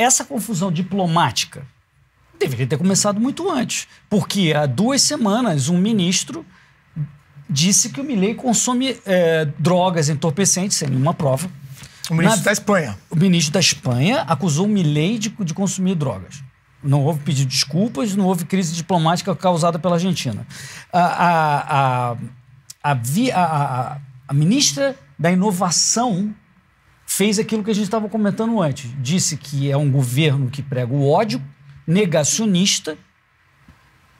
essa confusão diplomática deveria ter começado muito antes, porque há duas semanas um ministro disse que o Milley consome é, drogas entorpecentes, sem nenhuma prova. O ministro Na, da Espanha. O ministro da Espanha acusou o Milley de, de consumir drogas. Não houve pedido de desculpas, não houve crise diplomática causada pela Argentina. A, a, a, a, a, a, a ministra da Inovação fez aquilo que a gente estava comentando antes. Disse que é um governo que prega o ódio, negacionista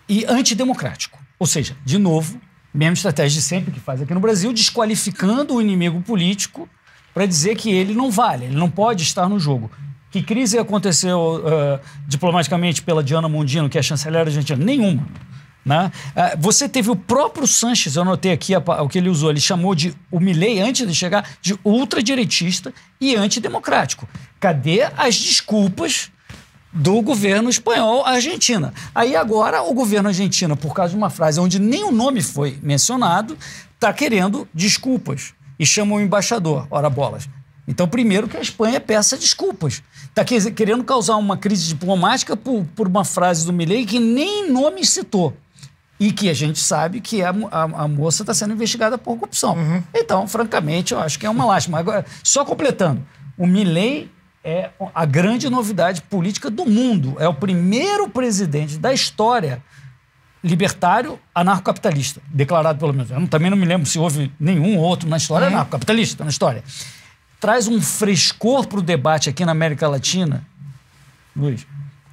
e antidemocrático. Ou seja, de novo, mesma estratégia de sempre que faz aqui no Brasil, desqualificando o inimigo político para dizer que ele não vale, ele não pode estar no jogo. Que crise aconteceu uh, diplomaticamente pela Diana Mondino, que é a chanceler argentina? Nenhuma. Né? Ah, você teve o próprio Sanches, eu anotei aqui o que ele usou, ele chamou de o Milley, antes de chegar, de ultradireitista e antidemocrático. Cadê as desculpas do governo espanhol à Argentina? Aí agora o governo argentino, por causa de uma frase onde nem o nome foi mencionado, está querendo desculpas e chama o embaixador, ora bolas. Então, primeiro que a Espanha peça desculpas. Está querendo causar uma crise diplomática por, por uma frase do Milley que nem nome citou e que a gente sabe que a, a, a moça está sendo investigada por corrupção. Uhum. Então, francamente, eu acho que é uma lástima. Agora, só completando, o Milley é a grande novidade política do mundo. É o primeiro presidente da história libertário anarcocapitalista, declarado pelo menos. Eu também não me lembro se houve nenhum outro na história uhum. anarcocapitalista, na história. Traz um frescor para o debate aqui na América Latina, Luiz,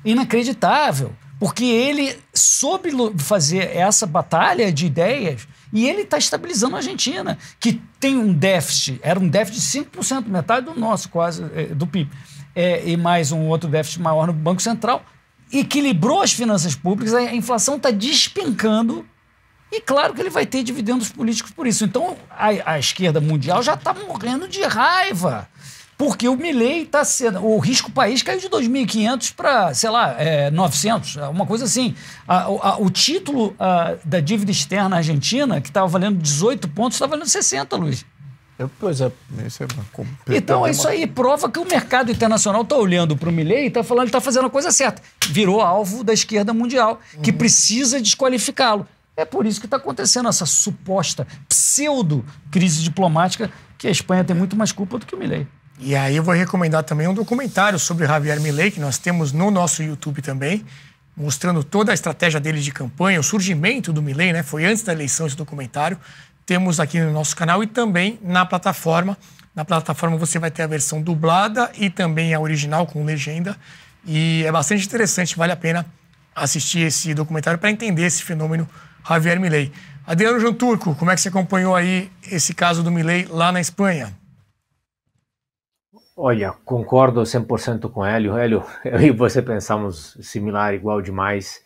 inacreditável. Porque ele soube fazer essa batalha de ideias e ele está estabilizando a Argentina, que tem um déficit, era um déficit de 5%, metade do nosso quase, eh, do PIB, é, eh, e mais um outro déficit maior no Banco Central. Equilibrou as finanças públicas, a inflação está despencando e claro que ele vai ter dividendos políticos por isso. Então a, a esquerda mundial já está morrendo de raiva porque o Milley está sendo. O risco país caiu de 2.500 para, sei lá, é, 900, uma coisa assim. A, a, o título a, da dívida externa argentina, que estava valendo 18 pontos, está valendo 60, Luiz. É, pois é, isso é uma Então é isso aí, prova que o mercado internacional está olhando para o Milley e está falando que está fazendo a coisa certa. Virou alvo da esquerda mundial, que uhum. precisa desqualificá-lo. É por isso que está acontecendo essa suposta pseudo-crise diplomática, que a Espanha tem muito mais culpa do que o Milley. E aí eu vou recomendar também um documentário sobre o Javier Milei, que nós temos no nosso YouTube também, mostrando toda a estratégia dele de campanha, o surgimento do Milei, né? Foi antes da eleição esse documentário. Temos aqui no nosso canal e também na plataforma. Na plataforma você vai ter a versão dublada e também a original com legenda. E é bastante interessante, vale a pena assistir esse documentário para entender esse fenômeno Javier Milei. Adriano Janturco, como é que você acompanhou aí esse caso do Milei lá na Espanha? Olha, concordo 100% com o Hélio. Hélio, eu e você pensamos similar, igual demais.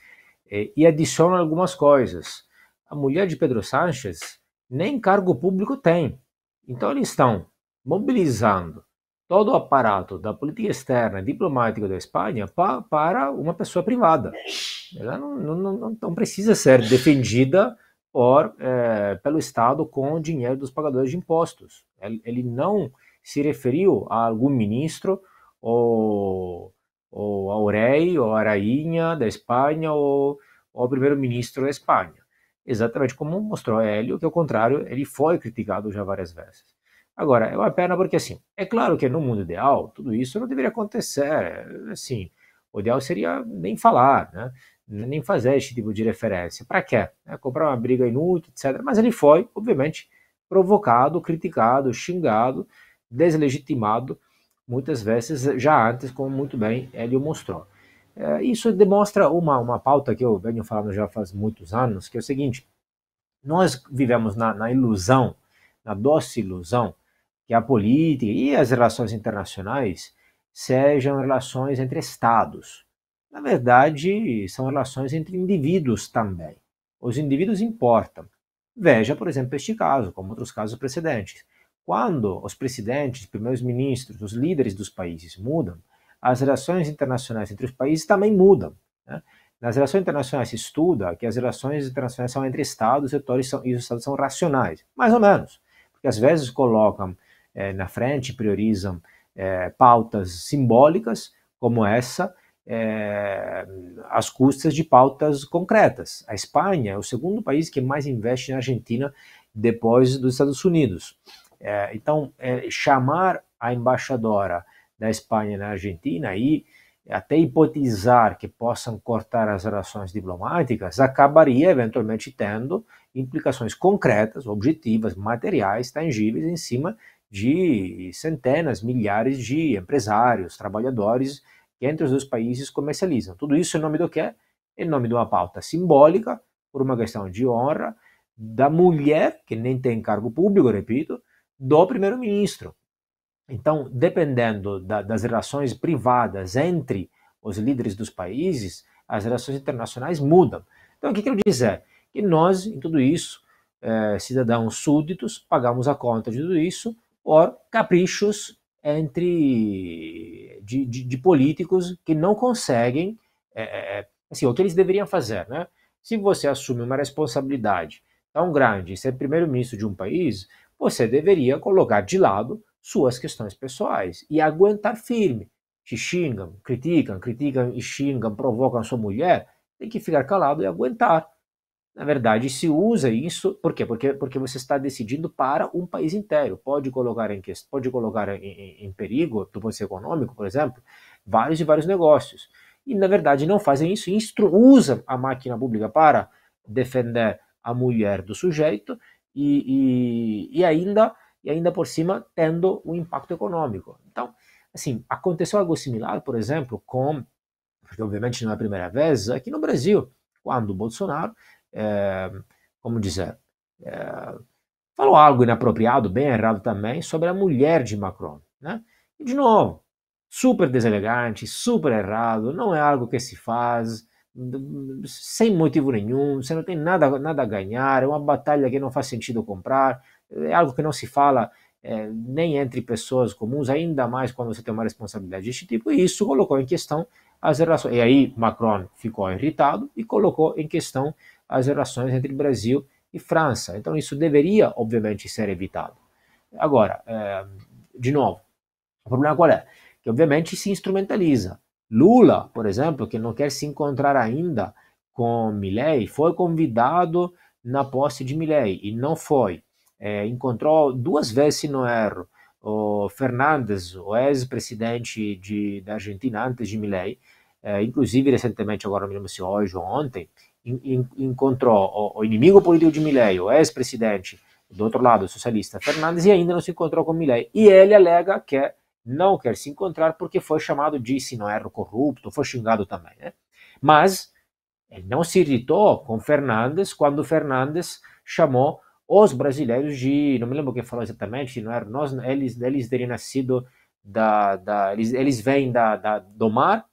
É, e adiciono algumas coisas. A mulher de Pedro Sanches nem cargo público tem. Então eles estão mobilizando todo o aparato da política externa e diplomática da Espanha pa, para uma pessoa privada. Ela não, não, não precisa ser defendida por, é, pelo Estado com o dinheiro dos pagadores de impostos. Ele, ele não se referiu a algum ministro ou, ou ao rei ou à rainha da Espanha ou ao primeiro-ministro da Espanha. Exatamente como mostrou Hélio, que ao contrário, ele foi criticado já várias vezes. Agora, é uma pena porque, assim, é claro que no mundo ideal, tudo isso não deveria acontecer. Assim, o ideal seria nem falar, né? nem fazer esse tipo de referência. Para quê? É comprar uma briga inútil, etc. Mas ele foi, obviamente, provocado, criticado, xingado, deslegitimado muitas vezes já antes, como muito bem ele mostrou. É, isso demonstra uma, uma pauta que eu venho falando já faz muitos anos, que é o seguinte, nós vivemos na, na ilusão, na doce ilusão, que a política e as relações internacionais sejam relações entre Estados. Na verdade, são relações entre indivíduos também. Os indivíduos importam. Veja, por exemplo, este caso, como outros casos precedentes. Quando os presidentes, primeiros ministros, os líderes dos países mudam, as relações internacionais entre os países também mudam. Né? Nas relações internacionais se estuda que as relações internacionais são entre Estados setores são, e os Estados são racionais, mais ou menos, porque às vezes colocam eh, na frente, priorizam eh, pautas simbólicas como essa, eh, às custas de pautas concretas. A Espanha é o segundo país que mais investe na Argentina depois dos Estados Unidos. É, então, é, chamar a embaixadora da Espanha na Argentina e até hipotizar que possam cortar as relações diplomáticas acabaria eventualmente tendo implicações concretas, objetivas, materiais, tangíveis em cima de centenas, milhares de empresários, trabalhadores que entre os dois países comercializam. Tudo isso em nome do quê? Em nome de uma pauta simbólica, por uma questão de honra, da mulher, que nem tem cargo público, repito, do primeiro-ministro. Então, dependendo da, das relações privadas entre os líderes dos países, as relações internacionais mudam. Então, o que quero dizer? Que nós, em tudo isso, eh, cidadãos súditos, pagamos a conta de tudo isso por caprichos entre de, de, de políticos que não conseguem eh, eh, eh, assim, o que eles deveriam fazer. Né? Se você assume uma responsabilidade tão grande, ser primeiro-ministro de um país, você deveria colocar de lado suas questões pessoais e aguentar firme. Te xingam, criticam, criticam e xingam, provocam sua mulher, tem que ficar calado e aguentar. Na verdade, se usa isso, por quê? Porque, porque você está decidindo para um país inteiro. Pode colocar em, pode colocar em, em perigo, do ponto de vista econômico, por exemplo, vários e vários negócios. E, na verdade, não fazem isso, usam a máquina pública para defender a mulher do sujeito e, e, e, ainda e ainda por cima tendo um impacto econômico. Então, assim, aconteceu algo similar, por exemplo, com, porque obviamente não é a primeira vez, aqui no Brasil, quando o Bolsonaro, é, como dizer, é, falou algo inapropriado, bem errado também, sobre a mulher de Macron, né? E de novo, super deselegante, super errado, não é algo que se faz, sem motivo nenhum, você não tem nada, nada a ganhar, é uma batalha que não faz sentido comprar, é algo que não se fala é, nem entre pessoas comuns, ainda mais quando você tem uma responsabilidade deste tipo, e isso colocou em questão as relações. E aí Macron ficou irritado e colocou em questão as relações entre Brasil e França. Então isso deveria, obviamente, ser evitado. Agora, é, de novo, o problema qual é? Que obviamente se instrumentaliza Lula, por exemplo, que não quer se encontrar ainda com Milley, foi convidado na posse de Milley e não foi. É, encontrou duas vezes, se não erro, o Fernandes, o ex-presidente de, da Argentina antes de Milley, é, inclusive recentemente, agora lembro se hoje ou ontem, in, in, encontrou o, o, inimigo político de Milley, o ex-presidente do outro lado, o socialista Fernandes, e ainda não se encontrou com Milley. E ele alega que não quer se encontrar porque foi chamado de se não sinoero corrupto, foi xingado também. Né? Mas ele não se irritou com Fernandes quando Fernandes chamou os brasileiros de, não me lembro quem falou exatamente, não era nós, eles, eles teriam nascido da, da eles, eles vêm da, da, do mar,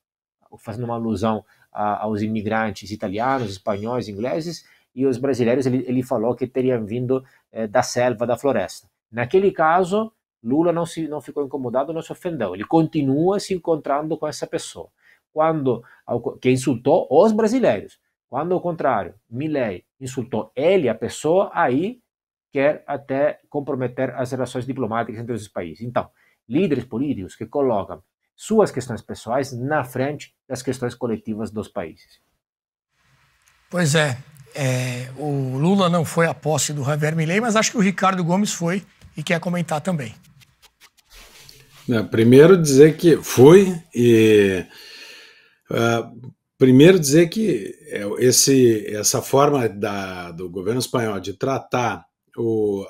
fazendo uma alusão a, aos imigrantes italianos, espanhóis, ingleses, e os brasileiros, ele, ele falou que teriam vindo eh, da selva, da floresta. Naquele caso, Lula não, se, não ficou incomodado, não se ofendeu. Ele continua se encontrando com essa pessoa. Quando que insultou os brasileiros. Quando ao contrário, Milley insultou ele, a pessoa, aí quer até comprometer as relações diplomáticas entre os países. Então, líderes políticos que colocam suas questões pessoais na frente das questões coletivas dos países. Pois é, é o Lula não foi à posse do Javier Milley, mas acho que o Ricardo Gomes foi e quer comentar também. É, primeiro dizer que fui e uh, primeiro dizer que é, esse, essa forma da, do governo espanhol de tratar o,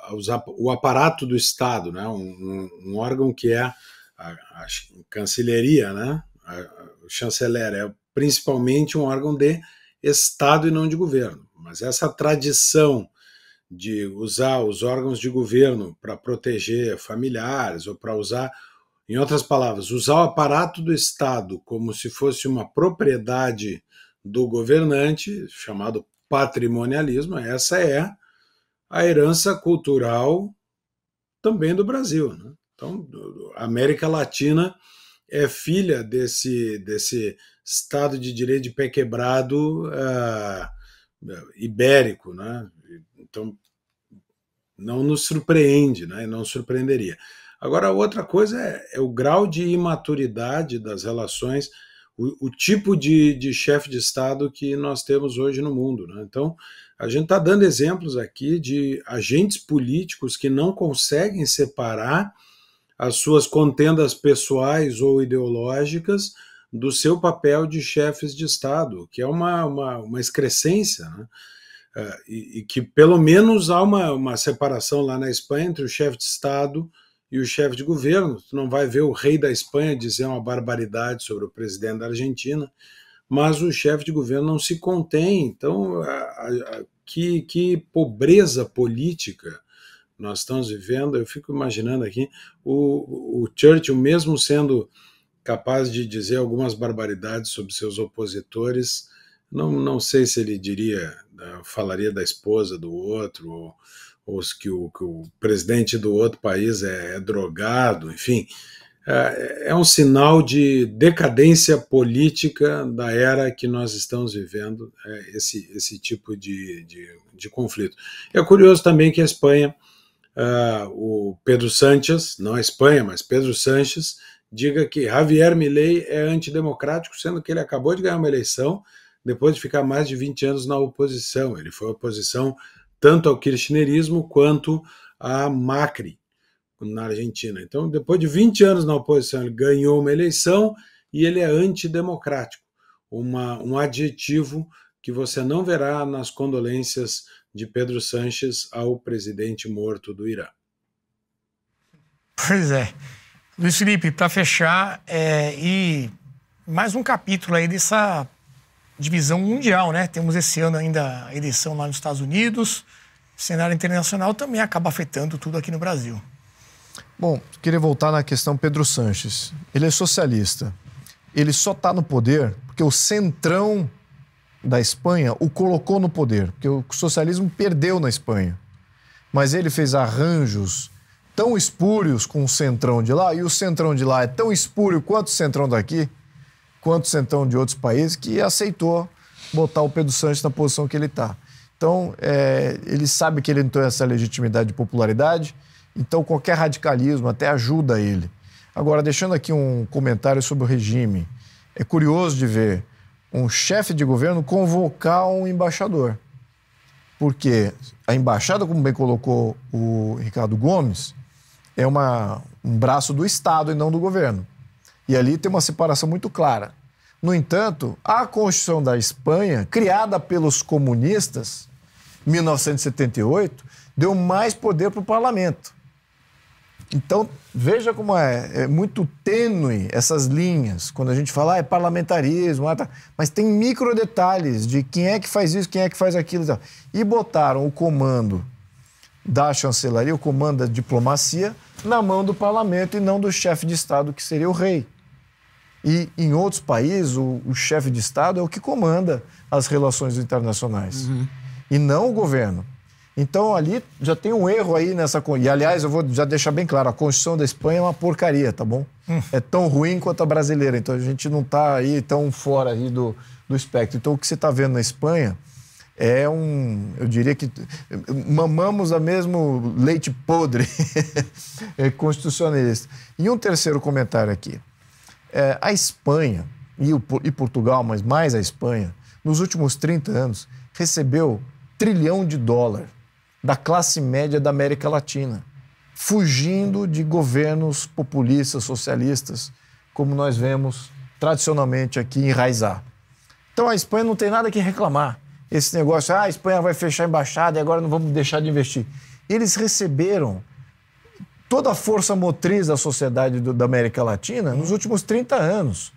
o aparato do Estado, né, um, um órgão que é a, a cancelaria, né, a, o chanceler, é principalmente um órgão de Estado e não de governo. Mas essa tradição de usar os órgãos de governo para proteger familiares ou para usar em outras palavras, usar o aparato do Estado como se fosse uma propriedade do governante, chamado patrimonialismo, essa é a herança cultural também do Brasil. Né? Então, a América Latina é filha desse, desse Estado de Direito de pé quebrado uh, ibérico. Né? Então, não nos surpreende, né? não surpreenderia. Agora, outra coisa é, é o grau de imaturidade das relações, o, o tipo de, de chefe de Estado que nós temos hoje no mundo. Né? Então, a gente está dando exemplos aqui de agentes políticos que não conseguem separar as suas contendas pessoais ou ideológicas do seu papel de chefes de Estado, que é uma, uma, uma excrescência, né? Ah, e, e, que pelo menos há uma, uma separação lá na Espanha entre o chefe de Estado e o chefe de governo. Tu não vai ver o rei da Espanha dizer uma barbaridade sobre o presidente da Argentina, mas o chefe de governo não se contém. Então, a, a, que, que pobreza política nós estamos vivendo. Eu fico imaginando aqui o, o Churchill, mesmo sendo capaz de dizer algumas barbaridades sobre seus opositores, não, não sei se ele diria, né, falaria da esposa do outro, ou, os que o, que o presidente do outro país é, é drogado, enfim, é, é um sinal de decadência política da era que nós estamos vivendo, é, esse, esse tipo de, de, de, conflito. É curioso também que a Espanha, é, o Pedro Sanchez não a Espanha, mas Pedro Sánchez, diga que Javier Milei é antidemocrático, sendo que ele acabou de ganhar uma eleição depois de ficar mais de 20 anos na oposição. Ele foi oposição tanto ao kirchnerismo quanto a Macri na Argentina. Então, depois de 20 anos na oposição, ele ganhou uma eleição e ele é antidemocrático, uma, um adjetivo que você não verá nas condolências de Pedro Sanches ao presidente morto do Irã. Pois é. Luiz Felipe, para fechar, é, e mais um capítulo aí dessa divisão mundial, né? Temos esse ano ainda a eleição lá nos Estados Unidos, o cenário internacional também acaba afetando tudo aqui no Brasil. Bom, queria voltar na questão Pedro Sanches. Ele é socialista. Ele só está no poder porque o centrão da Espanha o colocou no poder, porque o socialismo perdeu na Espanha. Mas ele fez arranjos tão espúrios com o centrão de lá, e o centrão de lá é tão espúrio quanto o centrão daqui, quanto então de outros países, que aceitou botar o Pedro Sánchez na posição que ele está. Então, é, ele sabe que ele não tem essa legitimidade de popularidade, então qualquer radicalismo até ajuda ele. Agora, deixando aqui um comentário sobre o regime, é curioso de ver um chefe de governo convocar um embaixador. Porque a embaixada, como bem colocou o Ricardo Gomes, é uma, um braço do Estado e não do governo. E ali tem uma separação muito clara. No entanto, a Constituição da Espanha, criada pelos comunistas, 1978, deu mais poder para o parlamento. Então, veja como é, é muito tênue essas linhas, quando a gente fala ah, é parlamentarismo, ah, tá. mas tem micro detalhes de quem é que faz isso, quem é que faz aquilo. Tá. E botaram o comando da chancelaria, o comando da diplomacia, na mão do parlamento e não do chefe de Estado, que seria o rei. E em outros países, o, o chefe de Estado é o que comanda as relações internacionais uhum. e não o governo. Então ali já tem um erro aí nessa. E aliás, eu vou já deixar bem claro: a Constituição da Espanha é uma porcaria, tá bom? Hum. É tão ruim quanto a brasileira. Então a gente não está aí tão fora aí do, do espectro. Então o que você está vendo na Espanha é um. Eu diria que mamamos a mesmo leite podre constitucionalista. E um terceiro comentário aqui. É, a Espanha e, o, e Portugal, mas mais a Espanha, nos últimos 30 anos, recebeu trilhão de dólar da classe média da América Latina, fugindo de governos populistas, socialistas, como nós vemos tradicionalmente aqui enraizar. Então a Espanha não tem nada que reclamar. Esse negócio, ah, a Espanha vai fechar a embaixada e agora não vamos deixar de investir. Eles receberam toda a força motriz da sociedade do, da América Latina nos últimos 30 anos.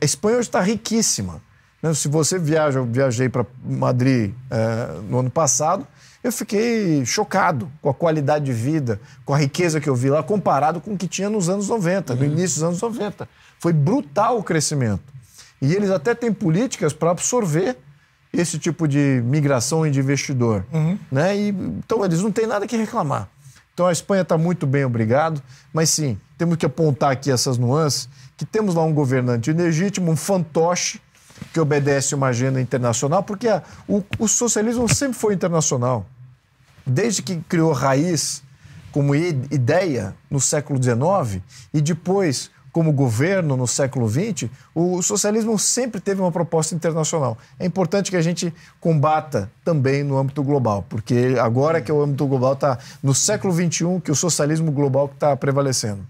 A Espanha hoje está riquíssima. Né? Se você viaja, eu viajei para Madrid é, no ano passado, eu fiquei chocado com a qualidade de vida, com a riqueza que eu vi lá, comparado com o que tinha nos anos 90, uhum. no início dos anos 90. Foi brutal o crescimento. E eles até têm políticas para absorver esse tipo de migração de investidor. Uhum. Né? E, então, eles não têm nada que reclamar. Então a Espanha está muito bem, obrigado. Mas sim, temos que apontar aqui essas nuances, que temos lá um governante ilegítimo, um fantoche, que obedece uma agenda internacional, porque a, o, o socialismo sempre foi internacional. Desde que criou raiz como ideia no século XIX e depois como governo no século XX, o socialismo sempre teve uma proposta internacional. É importante que a gente combata também no âmbito global, porque agora que o âmbito global está no século XXI, que o socialismo global está prevalecendo.